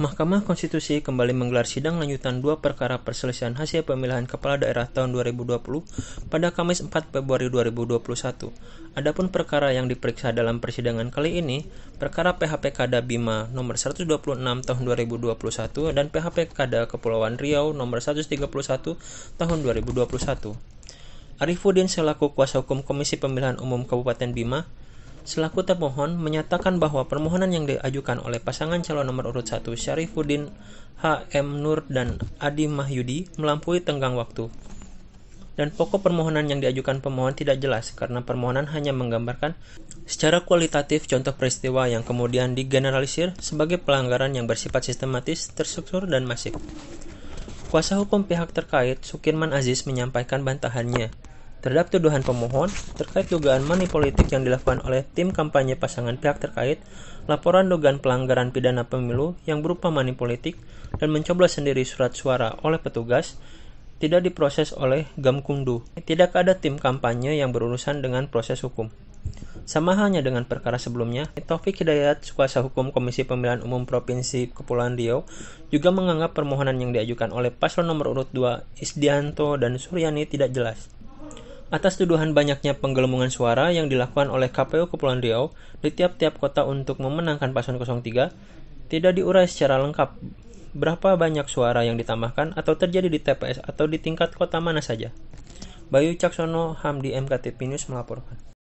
Mahkamah Konstitusi kembali menggelar sidang lanjutan dua perkara perselisihan hasil pemilihan kepala daerah tahun 2020 pada Kamis 4 Februari 2021. Adapun perkara yang diperiksa dalam persidangan kali ini, perkara PHP Kada Bima nomor 126 tahun 2021 dan PHP Kada Kepulauan Riau nomor 131 tahun 2021. Arifudin selaku kuasa hukum Komisi Pemilihan Umum Kabupaten Bima selaku termohon menyatakan bahwa permohonan yang diajukan oleh pasangan calon nomor urut 1 Syarifuddin H.M. Nur dan Adi Mahyudi melampaui tenggang waktu. Dan pokok permohonan yang diajukan pemohon tidak jelas karena permohonan hanya menggambarkan secara kualitatif contoh peristiwa yang kemudian digeneralisir sebagai pelanggaran yang bersifat sistematis, terstruktur, dan masif. Kuasa hukum pihak terkait, Sukirman Aziz, menyampaikan bantahannya terhadap tuduhan pemohon terkait dugaan money politik yang dilakukan oleh tim kampanye pasangan pihak terkait, laporan dugaan pelanggaran pidana pemilu yang berupa money politik dan mencoblos sendiri surat suara oleh petugas tidak diproses oleh Gamkundu. Tidak ada tim kampanye yang berurusan dengan proses hukum. Sama halnya dengan perkara sebelumnya, Taufik Hidayat, kuasa hukum Komisi Pemilihan Umum Provinsi Kepulauan Riau, juga menganggap permohonan yang diajukan oleh paslon nomor urut 2, Isdianto dan Suryani tidak jelas atas tuduhan banyaknya penggelembungan suara yang dilakukan oleh KPU Kepulauan Riau di tiap-tiap kota untuk memenangkan paslon 03 tidak diurai secara lengkap berapa banyak suara yang ditambahkan atau terjadi di TPS atau di tingkat kota mana saja. Bayu Caksono Hamdi MKT Pinus melaporkan.